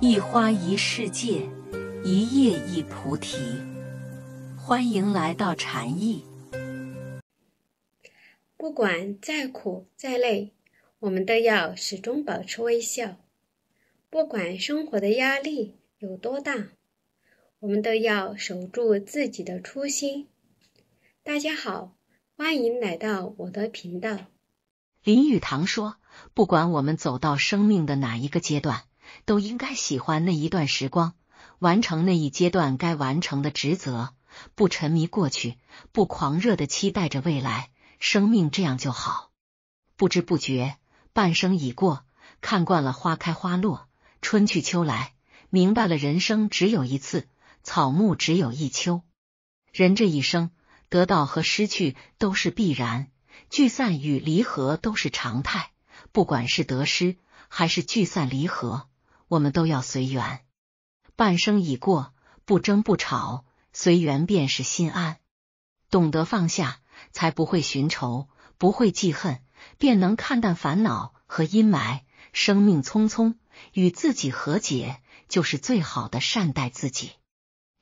一花一世界，一叶一菩提。欢迎来到禅意。不管再苦再累，我们都要始终保持微笑。不管生活的压力有多大，我们都要守住自己的初心。大家好，欢迎来到我的频道。林语堂说：“不管我们走到生命的哪一个阶段。”都应该喜欢那一段时光，完成那一阶段该完成的职责，不沉迷过去，不狂热的期待着未来，生命这样就好。不知不觉，半生已过，看惯了花开花落，春去秋来，明白了人生只有一次，草木只有一秋。人这一生，得到和失去都是必然，聚散与离合都是常态。不管是得失，还是聚散离合。我们都要随缘，半生已过，不争不吵，随缘便是心安。懂得放下，才不会寻仇，不会记恨，便能看淡烦恼和阴霾。生命匆匆，与自己和解，就是最好的善待自己。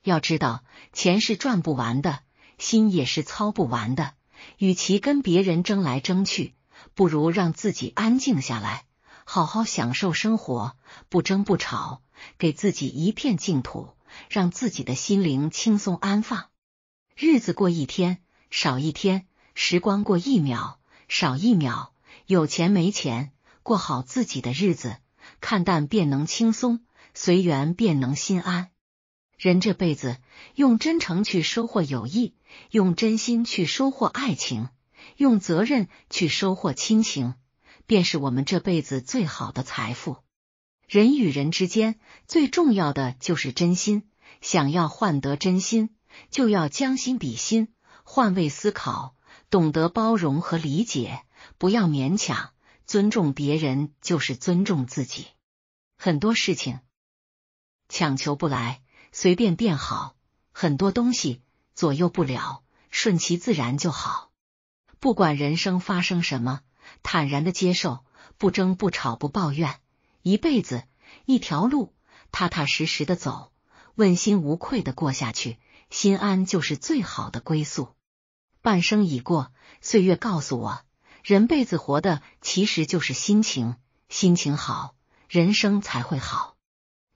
要知道，钱是赚不完的，心也是操不完的。与其跟别人争来争去，不如让自己安静下来。好好享受生活，不争不吵，给自己一片净土，让自己的心灵轻松安放。日子过一天少一天，时光过一秒少一秒。有钱没钱，过好自己的日子，看淡便能轻松，随缘便能心安。人这辈子，用真诚去收获友谊，用真心去收获爱情，用责任去收获亲情。便是我们这辈子最好的财富。人与人之间最重要的就是真心。想要换得真心，就要将心比心，换位思考，懂得包容和理解，不要勉强。尊重别人就是尊重自己。很多事情强求不来，随便便好。很多东西左右不了，顺其自然就好。不管人生发生什么。坦然的接受，不争不吵不抱怨，一辈子一条路，踏踏实实的走，问心无愧的过下去，心安就是最好的归宿。半生已过，岁月告诉我，人辈子活的其实就是心情，心情好，人生才会好。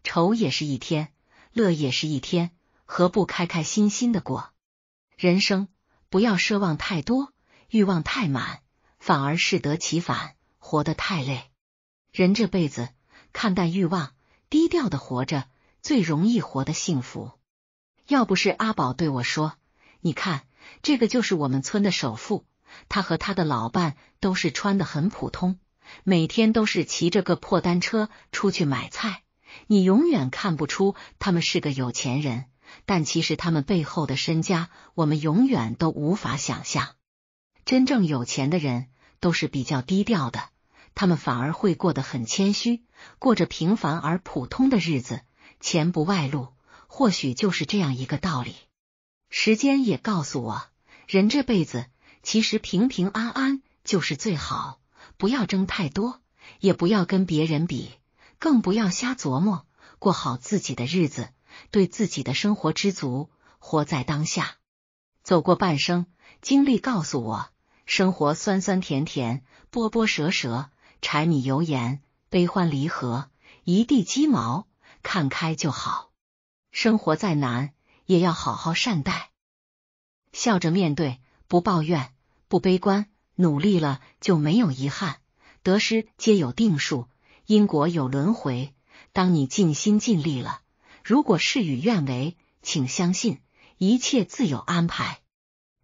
愁也是一天，乐也是一天，何不开开心心的过？人生不要奢望太多，欲望太满。反而适得其反，活得太累。人这辈子，看淡欲望，低调的活着，最容易活得幸福。要不是阿宝对我说，你看，这个就是我们村的首富，他和他的老伴都是穿的很普通，每天都是骑着个破单车出去买菜，你永远看不出他们是个有钱人。但其实他们背后的身家，我们永远都无法想象。真正有钱的人都是比较低调的，他们反而会过得很谦虚，过着平凡而普通的日子，钱不外露，或许就是这样一个道理。时间也告诉我，人这辈子其实平平安安就是最好，不要争太多，也不要跟别人比，更不要瞎琢磨，过好自己的日子，对自己的生活知足，活在当下，走过半生。经历告诉我，生活酸酸甜甜，波波折折，柴米油盐，悲欢离合，一地鸡毛，看开就好。生活再难，也要好好善待，笑着面对，不抱怨，不悲观，努力了就没有遗憾。得失皆有定数，因果有轮回。当你尽心尽力了，如果事与愿违，请相信一切自有安排。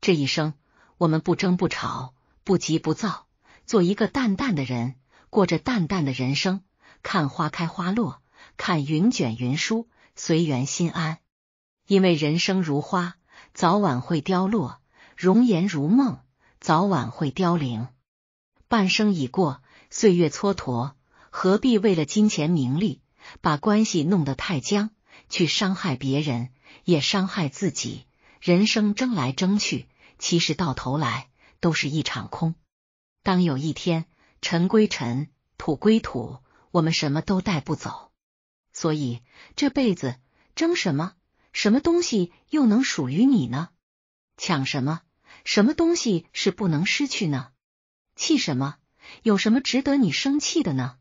这一生，我们不争不吵，不急不躁，做一个淡淡的人，过着淡淡的人生，看花开花落，看云卷云舒，随缘心安。因为人生如花，早晚会凋落；容颜如梦，早晚会凋零。半生已过，岁月蹉跎，何必为了金钱名利，把关系弄得太僵，去伤害别人，也伤害自己？人生争来争去。其实到头来都是一场空。当有一天尘归尘，土归土，我们什么都带不走。所以这辈子争什么，什么东西又能属于你呢？抢什么，什么东西是不能失去呢？气什么，有什么值得你生气的呢？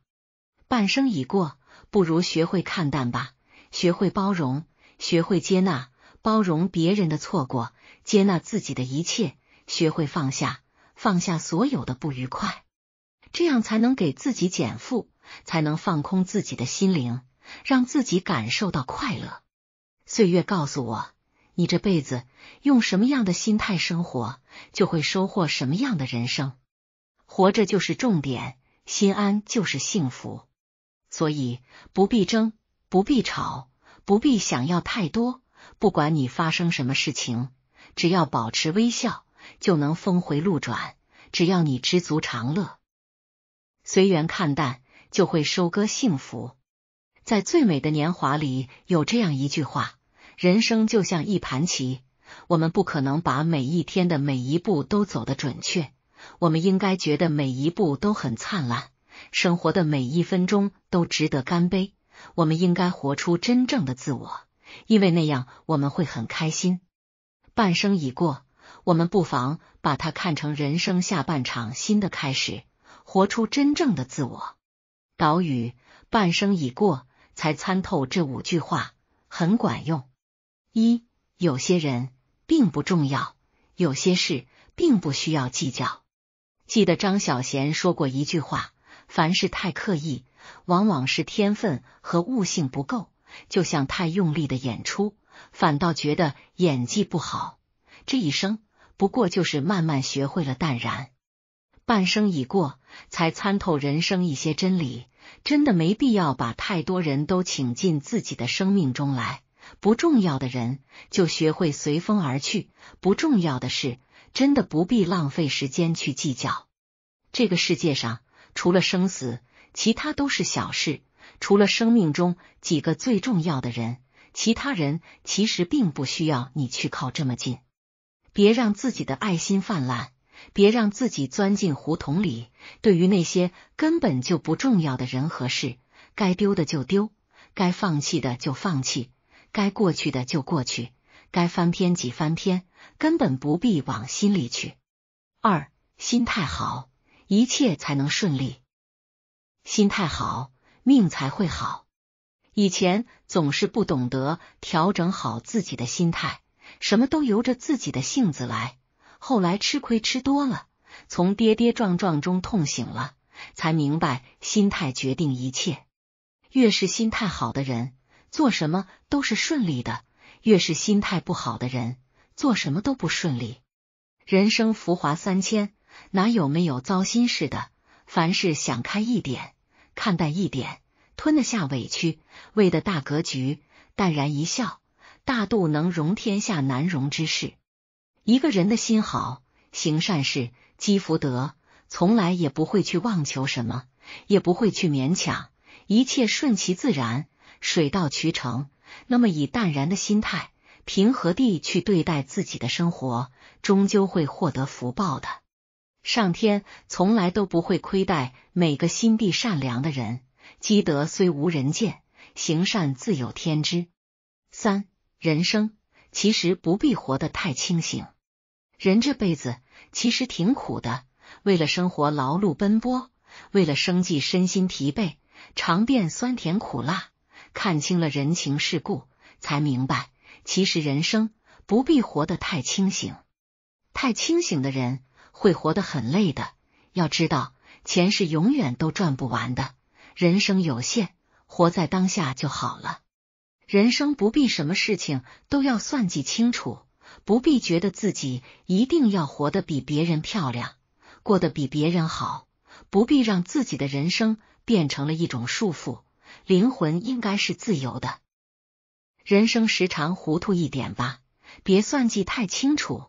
半生已过，不如学会看淡吧，学会包容，学会接纳。包容别人的错过，接纳自己的一切，学会放下，放下所有的不愉快，这样才能给自己减负，才能放空自己的心灵，让自己感受到快乐。岁月告诉我，你这辈子用什么样的心态生活，就会收获什么样的人生。活着就是重点，心安就是幸福。所以，不必争，不必吵，不必想要太多。不管你发生什么事情，只要保持微笑，就能峰回路转；只要你知足常乐，随缘看淡，就会收割幸福。在最美的年华里，有这样一句话：人生就像一盘棋，我们不可能把每一天的每一步都走得准确，我们应该觉得每一步都很灿烂。生活的每一分钟都值得干杯，我们应该活出真正的自我。因为那样我们会很开心。半生已过，我们不妨把它看成人生下半场新的开始，活出真正的自我。岛屿，半生已过，才参透这五句话，很管用。一，有些人并不重要，有些事并不需要计较。记得张小贤说过一句话：凡事太刻意，往往是天分和悟性不够。就像太用力的演出，反倒觉得演技不好。这一生不过就是慢慢学会了淡然，半生已过，才参透人生一些真理。真的没必要把太多人都请进自己的生命中来，不重要的人就学会随风而去，不重要的事真的不必浪费时间去计较。这个世界上除了生死，其他都是小事。除了生命中几个最重要的人，其他人其实并不需要你去靠这么近。别让自己的爱心泛滥，别让自己钻进胡同里。对于那些根本就不重要的人和事，该丢的就丢，该放弃的就放弃，该过去的就过去，该翻篇几翻篇，根本不必往心里去。二，心态好，一切才能顺利。心态好。命才会好。以前总是不懂得调整好自己的心态，什么都由着自己的性子来。后来吃亏吃多了，从跌跌撞撞中痛醒了，才明白心态决定一切。越是心态好的人，做什么都是顺利的；越是心态不好的人，做什么都不顺利。人生浮华三千，哪有没有糟心事的？凡事想开一点。看淡一点，吞得下委屈，为的大格局，淡然一笑，大度能容天下难容之事。一个人的心好，行善事，积福德，从来也不会去妄求什么，也不会去勉强，一切顺其自然，水到渠成。那么，以淡然的心态，平和地去对待自己的生活，终究会获得福报的。上天从来都不会亏待每个心地善良的人，积德虽无人见，行善自有天知。三人生其实不必活得太清醒，人这辈子其实挺苦的，为了生活劳碌奔波，为了生计身心疲惫，尝遍酸甜苦辣，看清了人情世故，才明白其实人生不必活得太清醒。太清醒的人。会活得很累的。要知道，钱是永远都赚不完的，人生有限，活在当下就好了。人生不必什么事情都要算计清楚，不必觉得自己一定要活得比别人漂亮，过得比别人好，不必让自己的人生变成了一种束缚。灵魂应该是自由的。人生时常糊涂一点吧，别算计太清楚，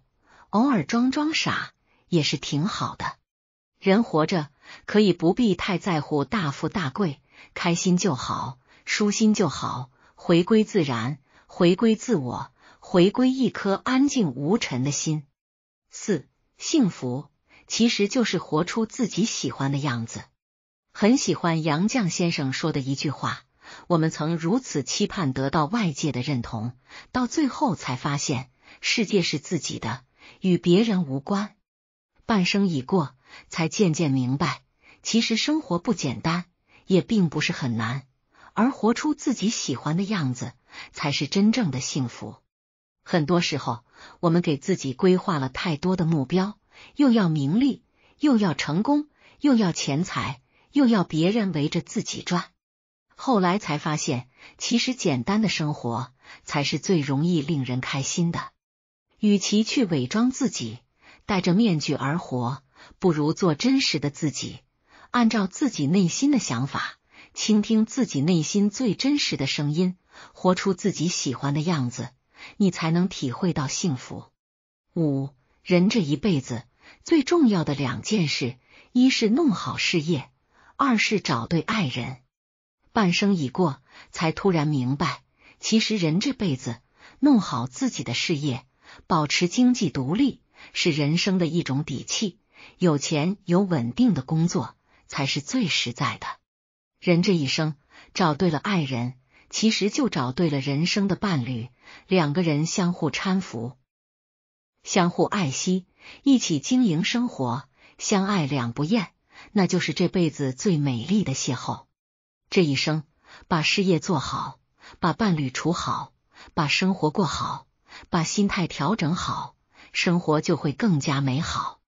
偶尔装装傻。也是挺好的，人活着可以不必太在乎大富大贵，开心就好，舒心就好，回归自然，回归自我，回归一颗安静无尘的心。四幸福其实就是活出自己喜欢的样子。很喜欢杨绛先生说的一句话：“我们曾如此期盼得到外界的认同，到最后才发现，世界是自己的，与别人无关。”半生已过，才渐渐明白，其实生活不简单，也并不是很难，而活出自己喜欢的样子，才是真正的幸福。很多时候，我们给自己规划了太多的目标，又要名利，又要成功，又要钱财，又要别人围着自己转。后来才发现，其实简单的生活才是最容易令人开心的。与其去伪装自己。戴着面具而活，不如做真实的自己。按照自己内心的想法，倾听自己内心最真实的声音，活出自己喜欢的样子，你才能体会到幸福。五人这一辈子最重要的两件事，一是弄好事业，二是找对爱人。半生已过，才突然明白，其实人这辈子，弄好自己的事业，保持经济独立。是人生的一种底气，有钱有稳定的工作才是最实在的。人这一生找对了爱人，其实就找对了人生的伴侣，两个人相互搀扶，相互爱惜，一起经营生活，相爱两不厌，那就是这辈子最美丽的邂逅。这一生，把事业做好，把伴侣处好，把生活过好，把心态调整好。生活就会更加美好。